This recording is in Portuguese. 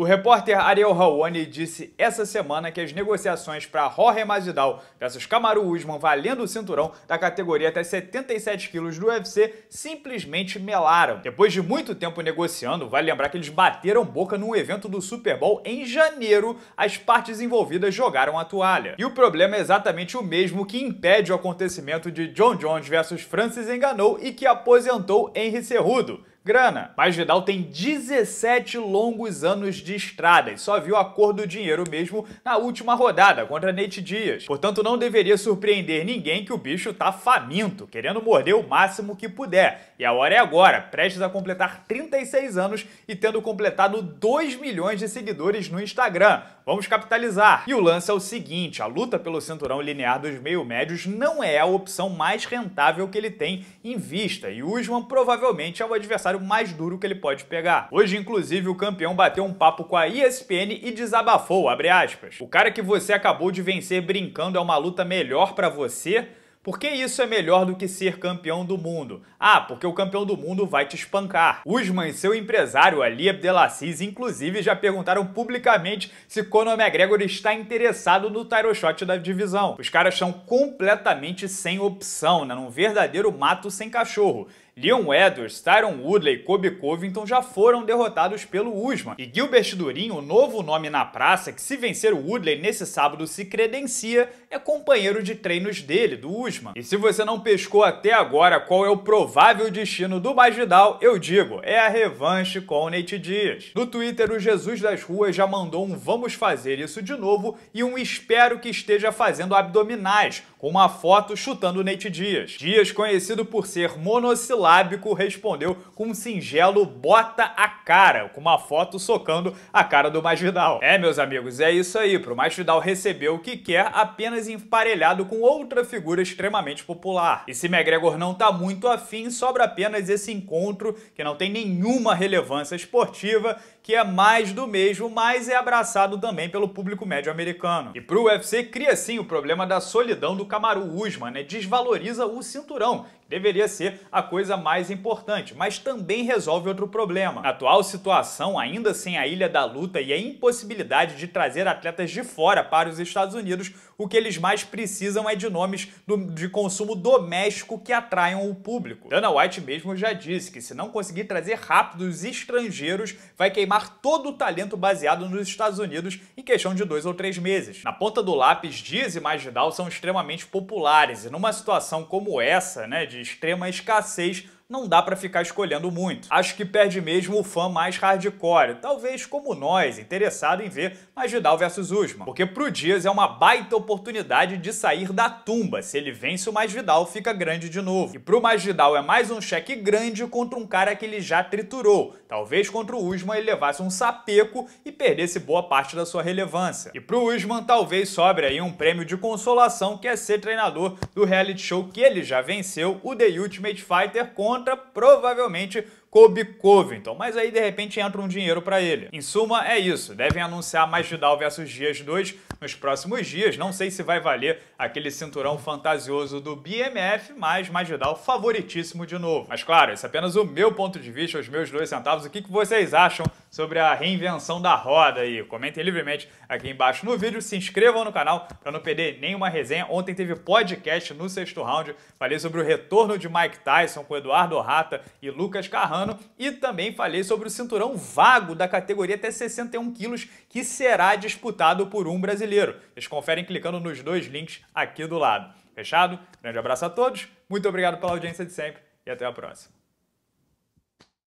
O repórter Ariel Raoni disse essa semana que as negociações para Jorge Masvidal versus Kamaru Usman valendo o cinturão da categoria até 77 quilos do UFC simplesmente melaram. Depois de muito tempo negociando, vale lembrar que eles bateram boca num evento do Super Bowl em janeiro, as partes envolvidas jogaram a toalha. E o problema é exatamente o mesmo que impede o acontecimento de John Jones versus Francis Enganou e que aposentou Henry Cerrudo. Grana. Mas Vidal tem 17 longos anos de estrada e só viu a cor do dinheiro mesmo na última rodada contra Nate Dias. Portanto, não deveria surpreender ninguém que o bicho tá faminto, querendo morder o máximo que puder. E a hora é agora, prestes a completar 36 anos e tendo completado 2 milhões de seguidores no Instagram. Vamos capitalizar. E o lance é o seguinte, a luta pelo cinturão linear dos meio-médios não é a opção mais rentável que ele tem em vista e Usman provavelmente é o adversário adversário mais duro que ele pode pegar. Hoje, inclusive, o campeão bateu um papo com a ESPN e desabafou, aspas, O cara que você acabou de vencer brincando é uma luta melhor para você por que isso é melhor do que ser campeão do mundo? Ah, porque o campeão do mundo vai te espancar. Usman e seu empresário, Ali Abdelaziz, inclusive já perguntaram publicamente se Conor McGregor está interessado no title shot da divisão. Os caras estão completamente sem opção, né? num verdadeiro mato sem cachorro. Leon Edwards, Tyron Woodley, Kobe Covington já foram derrotados pelo Usman. E Gilbert Durin, o novo nome na praça, que se vencer o Woodley nesse sábado se credencia, é companheiro de treinos dele, do Usman. E se você não pescou até agora qual é o provável destino do Masvidal, eu digo, é a revanche com o Nate Dias. No Twitter, o Jesus das Ruas já mandou um vamos fazer isso de novo e um espero que esteja fazendo abdominais, com uma foto chutando o Nate Dias. Dias conhecido por ser monossilábico monossilábico respondeu com um singelo bota a cara, com uma foto socando a cara do Masvidal. É, meus amigos, é isso aí. Pro Masvidal receber o que quer, apenas emparelhado com outra figura extremamente popular. E se McGregor não tá muito afim, sobra apenas esse encontro que não tem nenhuma relevância esportiva, que é mais do mesmo, mas é abraçado também pelo público médio americano. E pro UFC cria sim o problema da solidão do Kamaru Usman, né? Desvaloriza o cinturão, Deveria ser a coisa mais importante, mas também resolve outro problema. Na atual situação, ainda sem assim, a Ilha da Luta e a impossibilidade de trazer atletas de fora para os Estados Unidos, o que eles mais precisam é de nomes do, de consumo doméstico que atraiam o público. Dana White mesmo já disse que se não conseguir trazer rápidos estrangeiros, vai queimar todo o talento baseado nos Estados Unidos em questão de dois ou três meses. Na ponta do lápis, Diz e Magidal são extremamente populares e numa situação como essa, né, de extrema escassez, não dá para ficar escolhendo muito. Acho que perde mesmo o fã mais hardcore, talvez como nós, interessado em ver Masvidal versus Usman. Porque pro Dias é uma baita oportunidade de sair da tumba. Se ele vence o Masvidal, fica grande de novo. E pro Masvidal é mais um cheque grande contra um cara que ele já triturou. Talvez contra o Usman ele levasse um sapeco e perdesse boa parte da sua relevância. E pro Usman talvez sobre aí um prêmio de consolação que é ser treinador do reality show que ele já venceu, o The Ultimate Fighter contra contra provavelmente Kobe Covington, mas aí de repente entra um dinheiro para ele. Em suma, é isso. Devem anunciar mais de Masvidal versus Dias 2 nos próximos dias. Não sei se vai valer aquele cinturão fantasioso do BMF, mas Masvidal favoritíssimo de novo. Mas claro, esse é apenas o meu ponto de vista, os meus dois centavos. O que, que vocês acham sobre a reinvenção da roda aí. Comentem livremente aqui embaixo no vídeo, se inscrevam no canal para não perder nenhuma resenha. Ontem teve podcast no sexto round, falei sobre o retorno de Mike Tyson com Eduardo Rata e Lucas Carrano e também falei sobre o cinturão vago da categoria até 61 quilos que será disputado por um brasileiro. Vocês conferem clicando nos dois links aqui do lado. Fechado? Grande abraço a todos, muito obrigado pela audiência de sempre e até a próxima.